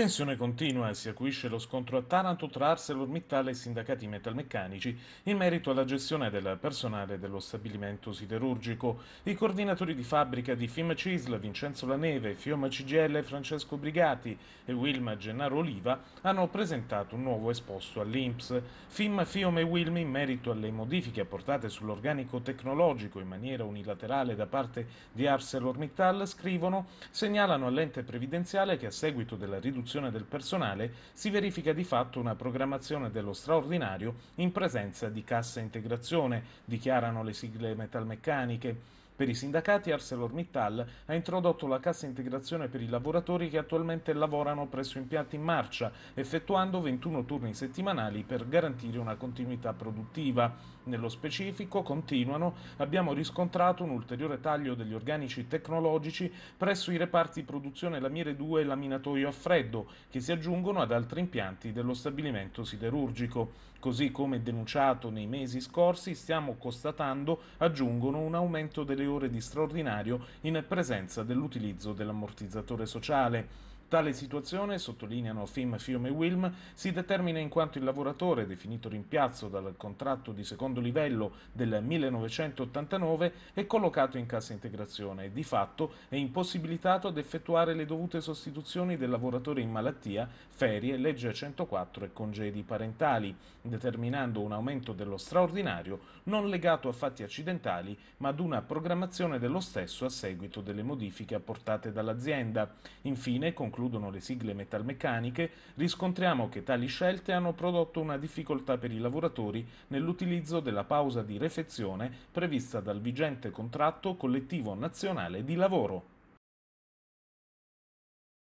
Tensione continua e si acuisce lo scontro a Taranto tra ArcelorMittal e i sindacati metalmeccanici in merito alla gestione del personale dello stabilimento siderurgico. I coordinatori di fabbrica di Fiume Cisl, Vincenzo Laneve, Fiume CGL, Francesco Brigati e Wilma Gennaro Oliva hanno presentato un nuovo esposto all'Inps. FIM, FIOM e Wilma in merito alle modifiche apportate sull'organico tecnologico in maniera unilaterale da parte di ArcelorMittal scrivono, segnalano all'ente previdenziale che a seguito della riduzione riduzione del personale, si verifica di fatto una programmazione dello straordinario in presenza di cassa integrazione, dichiarano le sigle metalmeccaniche. Per i sindacati ArcelorMittal ha introdotto la cassa integrazione per i lavoratori che attualmente lavorano presso impianti in marcia, effettuando 21 turni settimanali per garantire una continuità produttiva. Nello specifico, continuano, abbiamo riscontrato un ulteriore taglio degli organici tecnologici presso i reparti produzione lamiere 2 e laminatoio a freddo, che si aggiungono ad altri impianti dello stabilimento siderurgico. Così come denunciato nei mesi scorsi, stiamo constatando, aggiungono, un aumento delle ulteriore di straordinario in presenza dell'utilizzo dell'ammortizzatore sociale. Tale situazione, sottolineano Film, Fiume e Wilm, si determina in quanto il lavoratore, definito rimpiazzo dal contratto di secondo livello del 1989, è collocato in cassa integrazione e di fatto è impossibilitato ad effettuare le dovute sostituzioni del lavoratore in malattia, ferie, legge 104 e congedi parentali, determinando un aumento dello straordinario non legato a fatti accidentali ma ad una programmazione dello stesso a seguito delle modifiche apportate dall'azienda. Infine, conclude includono le sigle metalmeccaniche, riscontriamo che tali scelte hanno prodotto una difficoltà per i lavoratori nell'utilizzo della pausa di refezione prevista dal vigente contratto collettivo nazionale di lavoro.